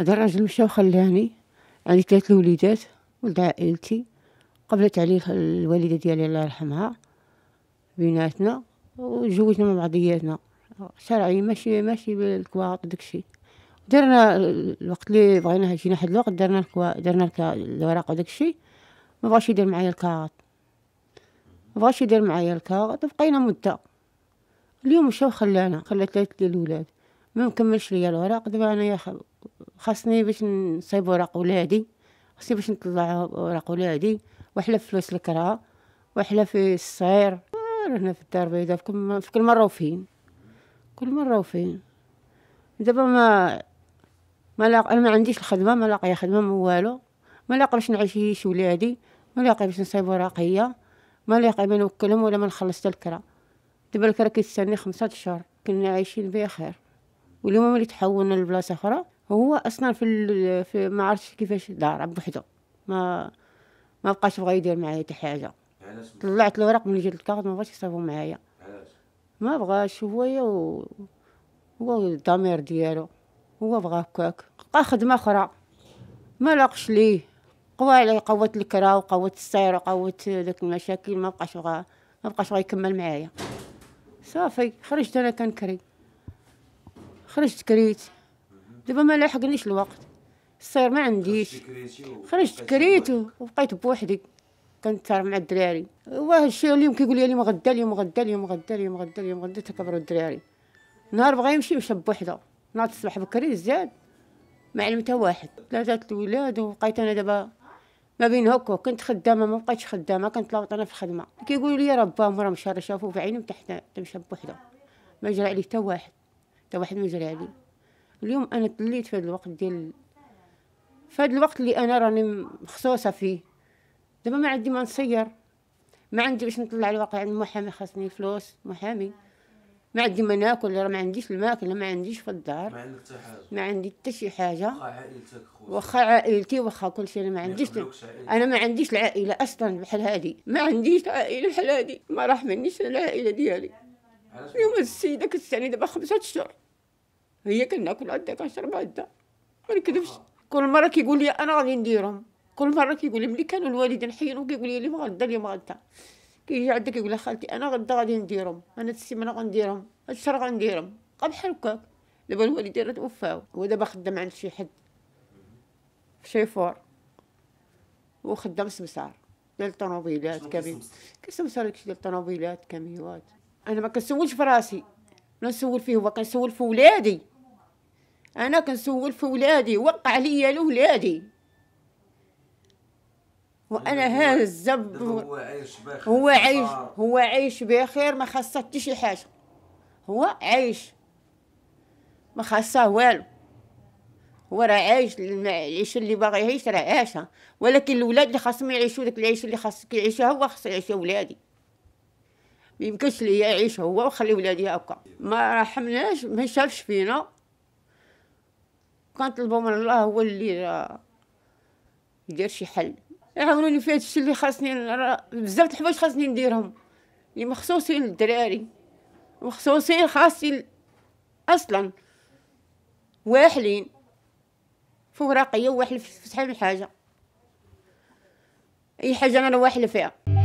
هذا الرجل مشى وخلاني عندي ثلاث الوليدات ولد عائلتي قبلت عليه الوالدة ديالي الله يرحمها بيناتنا وجوزنا مع بعضياتنا شرعي ماشي ماشي بالكواط وداكشي درنا الوقت اللي بغينا جينا حد الوقت درنا الكوا درنا الوراق وداكشي ما بغاش يدير معايا الكاغط ما بغاش يدير معايا الكاغط بقينا مده اليوم مشى وخلانا خلى ثلاث ديال الولاد ما مكملش ليا الوراق دابا انايا خاصني باش نصيب وراق ولادي خاصني باش نطلع وراق ولادي وحلا فلوس الكرا وحلا في الصغير هنا في الدار البيضاء في, كل مره وفين كل مره وفين دابا ما ما لاق انا ما عنديش الخدمه ما لاقيه خدمه ما والو ما لاقي باش نعيش ولادي ما لاقي باش نصايب وراقيه ما لاقي ما نوكلهم ولا ما نخلص الكرا دابا الكرا كيتسني خمسة اشهر كنا عايشين بخير واليوم ملي تحول تحولنا لبلاصه اخرى هو اصلا في, في ما عرفتش كيفاش دار بوحدو ما ما بقاش بغا يدير معايا حتى حاجه طلعت الورق من جلد الكارت ما بغاش يصرفو معايا ما بغاش هو و... هو الضمير ديالو هو بغا هكاك بقى خدمه اخرى ما لاقش ليه قوى على قوة الكرا وقوة السير وقوة داك المشاكل ما بقاش بغا ما بقاش بغا يكمل معايا صافي خرجت انا كنكري خرجت كريت دابا ما لاحقنيش الوقت صير ما عنديش خرجت كريت وبقيت بوحدي صار مع الدراري واه الشيء اليوم كيقول لي اليوم غدا اليوم غدا اليوم غدا اليوم غدا اليوم غدا تكبروا الدراري نهار بغا يمشي مشى بوحده نهار الصباح بكري زاد ما علمت واحد ثلاثة الولاد وبقيت انا دابا ما بين هكو كنت خدامه ما بقيتش خدامه كنت انا في الخدمه كيقولوا لي رباهم راه مشى شافوه في عينهم تحت تمشى بوحده ما جرى عليه حتى واحد حتى واحد ما جرى علي اليوم انا تليت في هذا الوقت ديال في هذا الوقت اللي انا راني مخصوصه فيه دابا ما عندي ما نصير ما عندي باش نطلع الواقع عند يعني المحامي خاصني فلوس محامي ما عندي ما ناكل راه ما عنديش الماكله ما عنديش في الدار ما عندي حتى شي حاجه واخا عائلتي واخا كلشي انا ما عنديش انا ما عنديش العائله اصلا بحال هادي ما عنديش عائله بحال هادي ما راح منيش العائله ديالي يوم السيده كتستني دابا خمسة اشهر هي كناكل عندها كنشرب بعدا ما نكذبش آه. كل مره كيقول لي انا غادي نديرهم كل مره كيقول لي ملي كانوا الوالدين حيين كيقول لي اليوم غدا اليوم غدا كيجي عندك يقول لها خالتي انا غدا غادي نديرهم انا هاد السيمانه غنديرهم هاد الشهر غنديرهم بقى بحال هكاك دابا الوالدين راه توفاو هو دابا خدام عند شي حد شيفور وخدام سمسار ديال الطونوبيلات كامل كيسمسار داكشي ديال الطونوبيلات كاميوات انا ما كنسولش في راسي لا نسول فيه هو كنسول في ولادي انا كنسول في ولادي وقع لي لولادي وانا هازه هو عايش بخير هو عايش هو عايش بخير ما خاصه حتى شي حاجه هو عايش ما خاصه والو هو راه عايش العيشه اللي باغي يعيش راه عاشها ولكن الولاد اللي خاصهم يعيشوا داك العيشه اللي خاصك يعيشها هو خاص يعيشها ولادي يمكنش لي يعيش هو وخلي ولادي هكا ما رحمناش ما شافش فينا كنطلبوا من الله هو اللي يدير شي حل يعاونوني في هادشي اللي خاصني بزاف د الحوايج خاصني نديرهم اللي مخصوصين للدراري مخصوصين خاصين اصلا واحلين في وراقيه واحل في شحال الحاجه حاجه اي حاجه انا واحله فيها